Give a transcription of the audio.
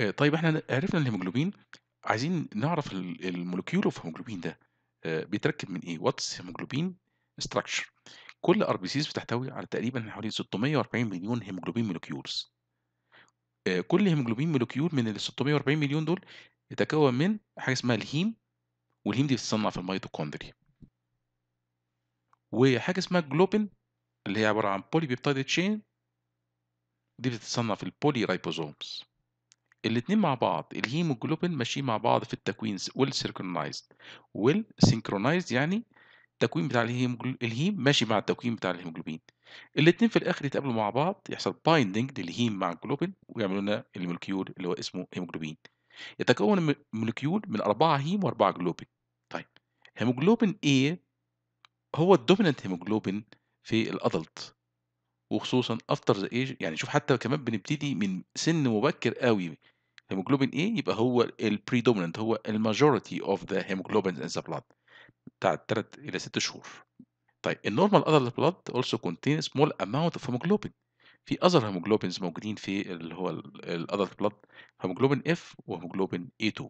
آه، طيب إحنا عرفنا الهيموجلوبين عايزين نعرف المولكيول اوف هيموجلوبين ده آه، بيتركب من إيه؟ واتس هيموجلوبين ستراكشر كل ار بي سيز بتحتوي على تقريبًا حوالي 640 مليون هيموجلوبين آه، مولكيولز كل هيموجلوبين مولكيول من ال640 مليون دول يتكون من حاجة اسمها الهيم والهيم دي بتتصنع في الميتوكوندريا. وحاجة اسمها جلوبين اللي هي عبارة عن polypeptide تشين دي بتتصنع في البولي ريبوزومز الاثنين مع بعض الهيموجلوبين ماشيين مع بعض في التكوين ويل سينكرونايزد ويل سينكرونايزد يعني التكوين بتاع الهيم ماشي مع التكوين بتاع الهيموجلوبين الاثنين في الاخر يتقابلوا مع بعض يحصل بايندنج للهيم مع الجلوبين ويعملوا لنا الملكيول اللي هو اسمه هيموجلوبين يتكون الملكيول من أربعة هيم وأربعة جلوبين طيب هيموجلوبين A هو الدوميننت هيموجلوبين في الأدلت وخصوصا افتر ذا ايج يعني شوف حتى كمان بنبتدي من سن مبكر قوي هيموجلوبين ايه يبقى هو البريدوميننت هو الماجوريتي اوف ذا هيموجلوبين ان ذا بلاد بتاع 3 الى 6 شهور طيب النورمال اذر بلاد اولسو كونتين سمول اماونت اوف هيموجلوبين في اذر هيموجلوبينز موجودين في اللي هو الاذر بلاد هيموجلوبين اف وهيموجلوبين اي 2